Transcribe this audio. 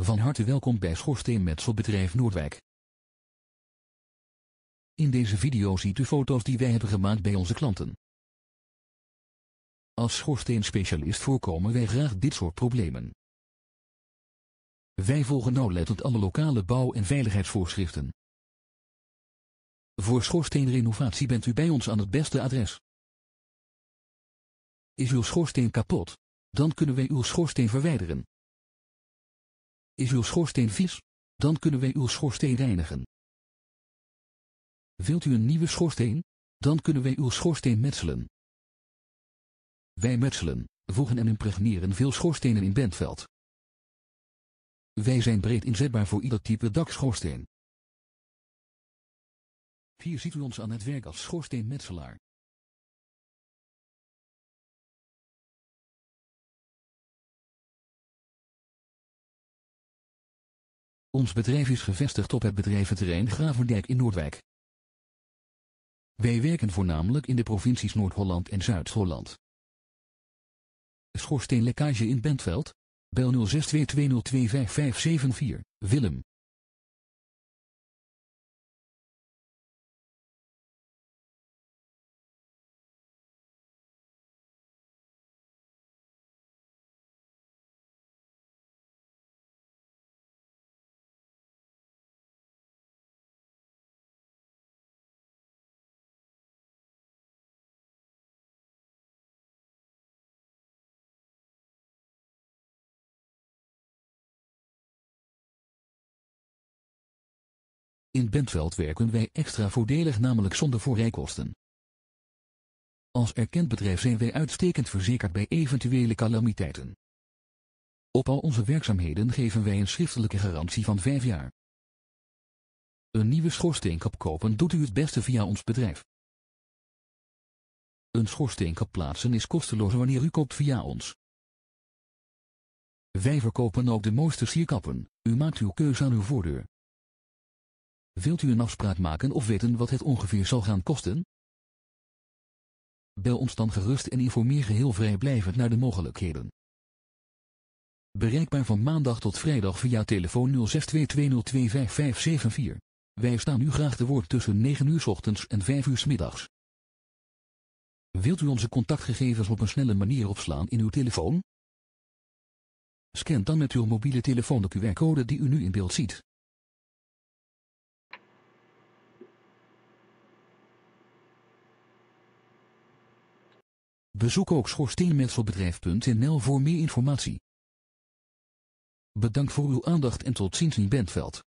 Van harte welkom bij Schoorsteenmetselbedrijf Noordwijk. In deze video ziet u foto's die wij hebben gemaakt bij onze klanten. Als schoorsteenspecialist voorkomen wij graag dit soort problemen. Wij volgen nauwlettend alle lokale bouw- en veiligheidsvoorschriften. Voor schoorsteenrenovatie bent u bij ons aan het beste adres. Is uw schoorsteen kapot? Dan kunnen wij uw schoorsteen verwijderen. Is uw schoorsteen vies? Dan kunnen wij uw schoorsteen reinigen. Wilt u een nieuwe schoorsteen? Dan kunnen wij uw schoorsteen metselen. Wij metselen, voegen en impregneren veel schoorstenen in Bentveld. Wij zijn breed inzetbaar voor ieder type dakschoorsteen. Hier ziet u ons aan het werk als schoorsteenmetselaar. Ons bedrijf is gevestigd op het bedrijventerrein Gravendijk in Noordwijk. Wij werken voornamelijk in de provincies Noord-Holland en Zuid-Holland. Schoorsteenlekkage in Bentveld? Bel 0622025574, Willem. In Bentveld werken wij extra voordelig namelijk zonder voorrijkosten. Als erkend bedrijf zijn wij uitstekend verzekerd bij eventuele calamiteiten. Op al onze werkzaamheden geven wij een schriftelijke garantie van 5 jaar. Een nieuwe schoorsteenkap kopen doet u het beste via ons bedrijf. Een schoorsteenkap plaatsen is kosteloos wanneer u koopt via ons. Wij verkopen ook de mooiste sierkappen, u maakt uw keuze aan uw voordeur. Wilt u een afspraak maken of weten wat het ongeveer zal gaan kosten? Bel ons dan gerust en informeer geheel vrijblijvend naar de mogelijkheden. Bereikbaar van maandag tot vrijdag via telefoon 0622025574. Wij staan u graag te woord tussen 9 uur ochtends en 5 uur middags. Wilt u onze contactgegevens op een snelle manier opslaan in uw telefoon? Scan dan met uw mobiele telefoon de QR-code die u nu in beeld ziet. Bezoek ook schoorsteenmetselbedrijf.nl voor meer informatie. Bedankt voor uw aandacht en tot ziens in Bentveld.